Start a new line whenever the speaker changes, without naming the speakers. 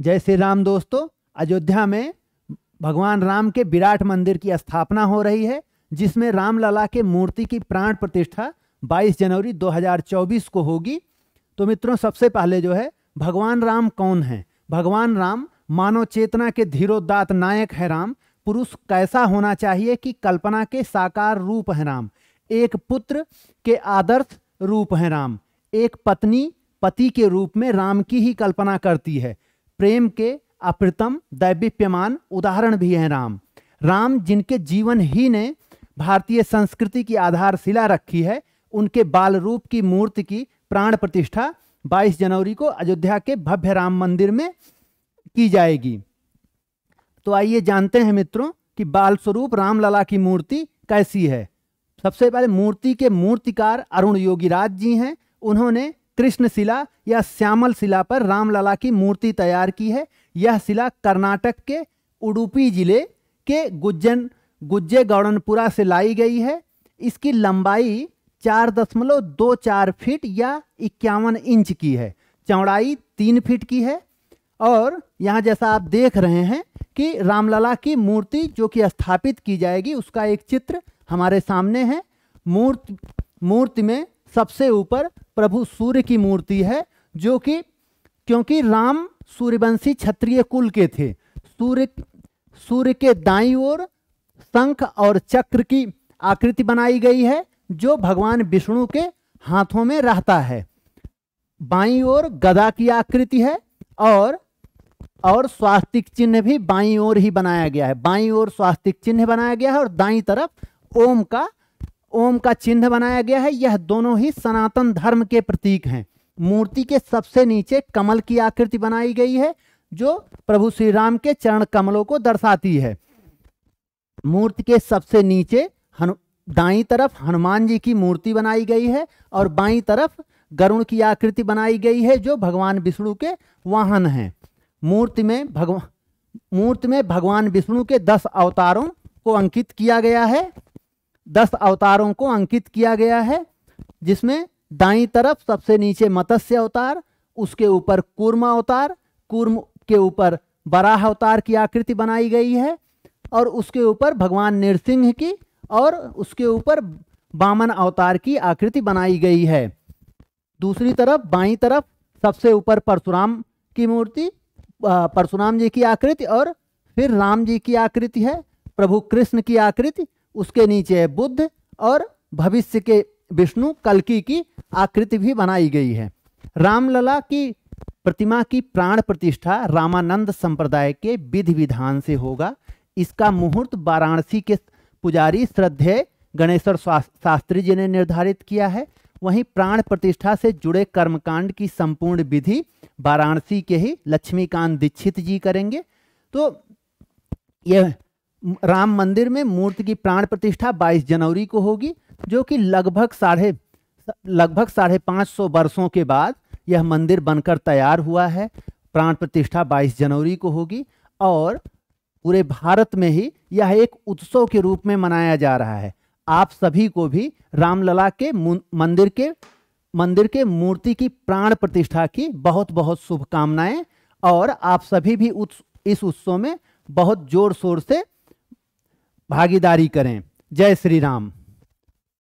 जय श्री राम दोस्तों अयोध्या में भगवान राम के विराट मंदिर की स्थापना हो रही है जिसमें रामलला के मूर्ति की प्राण प्रतिष्ठा 22 जनवरी 2024 को होगी तो मित्रों सबसे पहले जो है भगवान राम कौन है भगवान राम मानव चेतना के धीरोदात नायक है राम पुरुष कैसा होना चाहिए कि कल्पना के साकार रूप है राम एक पुत्र के आदर्श रूप है राम एक पत्नी पति के रूप में राम की ही कल्पना करती है प्रेम के अप्रतम दैवीप्यमान उदाहरण भी हैं राम राम जिनके जीवन ही ने भारतीय संस्कृति की आधारशिला रखी है उनके बाल रूप की मूर्ति की प्राण प्रतिष्ठा 22 जनवरी को अयोध्या के भव्य राम मंदिर में की जाएगी तो आइए जानते हैं मित्रों कि बाल स्वरूप रामलला की मूर्ति कैसी है सबसे पहले मूर्ति के मूर्तिकार अरुण योगीराज जी हैं उन्होंने कृष्ण शिला या श्यामल शिला पर रामलला की मूर्ति तैयार की है यह शिला कर्नाटक के उडुपी जिले के गुज्जन गुज्जे गौड़नपुरा से लाई गई है इसकी लंबाई चार दशमलव दो चार फीट या इक्यावन इंच की है चौड़ाई तीन फीट की है और यहाँ जैसा आप देख रहे हैं कि रामलला की मूर्ति जो कि स्थापित की जाएगी उसका एक चित्र हमारे सामने है मूर्ति मूर्ति में सबसे ऊपर प्रभु सूर्य की मूर्ति है जो कि क्योंकि राम सूर्यवंशी क्षत्रिय कुल के थे सूर्य सूर्य के दाई ओर शंख और चक्र की आकृति बनाई गई है जो भगवान विष्णु के हाथों में रहता है बाई ओर गदा की आकृति है और और स्वास्तिक चिन्ह भी बाई ओर ही बनाया गया है बाई ओर स्वास्तिक चिन्ह बनाया गया है और दाई तरफ ओम का ओम का चिन्ह बनाया गया है यह दोनों ही सनातन धर्म के प्रतीक हैं मूर्ति के सबसे नीचे कमल की आकृति बनाई गई है जो प्रभु श्री राम के चरण कमलों को दर्शाती है मूर्ति के सबसे नीचे हनु दाई तरफ हनुमान जी की मूर्ति बनाई गई है और बाई तरफ गरुण की आकृति बनाई गई है जो भगवान विष्णु के वाहन हैं मूर्ति में भगवान मूर्ति में भगवान विष्णु के दस अवतारों को अंकित किया गया है दस अवतारों को अंकित किया गया है जिसमें दाई तरफ सबसे नीचे मत्स्य अवतार उसके ऊपर कूर्म अवतार कूर्म के ऊपर बराह अवतार की आकृति बनाई गई है और उसके ऊपर भगवान नृसिंह की और उसके ऊपर बामन अवतार की आकृति बनाई गई है दूसरी तरफ बाई तरफ सबसे ऊपर परशुराम की मूर्ति परशुराम जी की आकृति और फिर राम जी की आकृति है प्रभु कृष्ण की आकृति उसके नीचे है बुद्ध और भविष्य के विष्णु कलकी की आकृति भी बनाई गई है रामलला की प्रतिमा की प्राण प्रतिष्ठा रामानंद संप्रदाय के विधि विधान से होगा इसका मुहूर्त वाराणसी के पुजारी श्रद्धे गणेश्वर शास्त्री जी ने निर्धारित किया है वहीं प्राण प्रतिष्ठा से जुड़े कर्मकांड की संपूर्ण विधि वाराणसी के ही लक्ष्मीकांत दीक्षित जी करेंगे तो यह राम मंदिर में मूर्ति की प्राण प्रतिष्ठा 22 जनवरी को होगी जो कि लगभग साढ़े लगभग साढ़े पाँच सौ वर्षों के बाद यह मंदिर बनकर तैयार हुआ है प्राण प्रतिष्ठा 22 जनवरी को होगी और पूरे भारत में ही यह एक उत्सव के रूप में मनाया जा रहा है आप सभी को भी रामलला के मंदिर के मंदिर के मूर्ति की प्राण प्रतिष्ठा की बहुत बहुत शुभकामनाएं और आप सभी भी उत्स इस उत्सव में बहुत जोर शोर से भागीदारी करें जय श्री राम